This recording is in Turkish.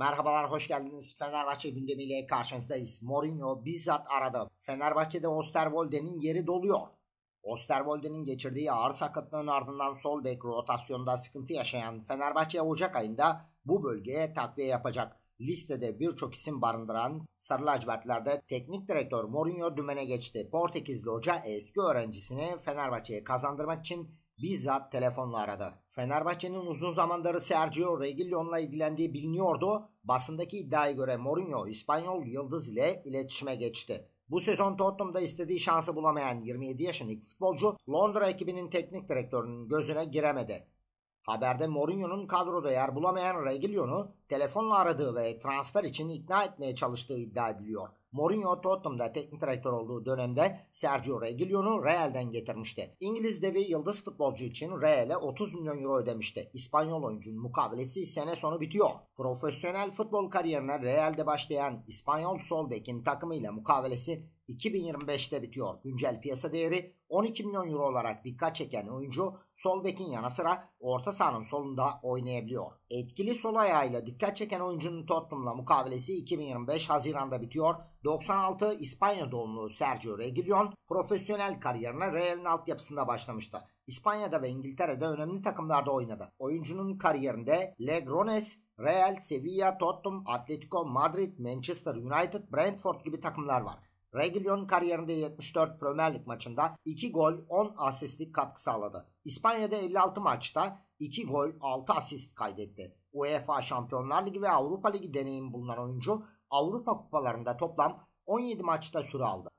Merhabalar, hoş geldiniz. Fenerbahçe gündemiyle karşınızdayız. Mourinho bizzat aradı. Fenerbahçe'de Osterwolde'nin yeri doluyor. Osterwolde'nin geçirdiği ağır sakatlığın ardından sol bek rotasyonda sıkıntı yaşayan Fenerbahçe Ocak ayında bu bölgeye takviye yapacak. Listede birçok isim barındıran Sarı Lacivertler'de teknik direktör Mourinho dümene geçti. Portekizli hoca eski öğrencisini Fenerbahçe'ye kazandırmak için bizzat telefonla aradı. Fenerbahçe'nin uzun zamandır Sergio Reguilon'la ilgilendiği biliniyordu. Basındaki iddiaya göre Mourinho İspanyol yıldız ile iletişime geçti. Bu sezon Tottenham'da istediği şansı bulamayan 27 yaşındaki futbolcu Londra ekibinin teknik direktörünün gözüne giremedi. Haberde Mourinho'nun kadroda yer bulamayan Reguilon'u telefonla aradığı ve transfer için ikna etmeye çalıştığı iddia ediliyor. Mourinho Tottenham'da teknik direktör olduğu dönemde Sergio Reguilon'u Real'den getirmişti. İngiliz devi yıldız futbolcu için Real'e 30 milyon euro ödemişti. İspanyol oyuncunun mukavelesi sene sonu bitiyor. Profesyonel futbol kariyerine Real'de başlayan İspanyol sol bekin takımıyla mukavelesi 2025'te bitiyor. Güncel piyasa değeri 12 milyon euro olarak dikkat çeken oyuncu sol bekin yanı sıra orta sahanın solunda oynayabiliyor. Etkili sol ayağıyla dikkat çeken oyuncunun Tottenham'la mukavelesi 2025 Haziran'da bitiyor. 96 İspanya doğumlu Sergio Reguilon profesyonel kariyerine Real'in altyapısında başlamıştı. İspanya'da ve İngiltere'de önemli takımlarda oynadı. Oyuncunun kariyerinde Legrones, Real, Sevilla, Tottenham, Atletico, Madrid, Manchester United, Brentford gibi takımlar var. Reguilon kariyerinde 74 Premier Lig maçında 2 gol 10 asistlik katkı sağladı. İspanya'da 56 maçta 2 gol 6 asist kaydetti. UEFA Şampiyonlar Ligi ve Avrupa Ligi deneyim bulunan oyuncu Avrupa kupalarında toplam 17 maçta süre aldı.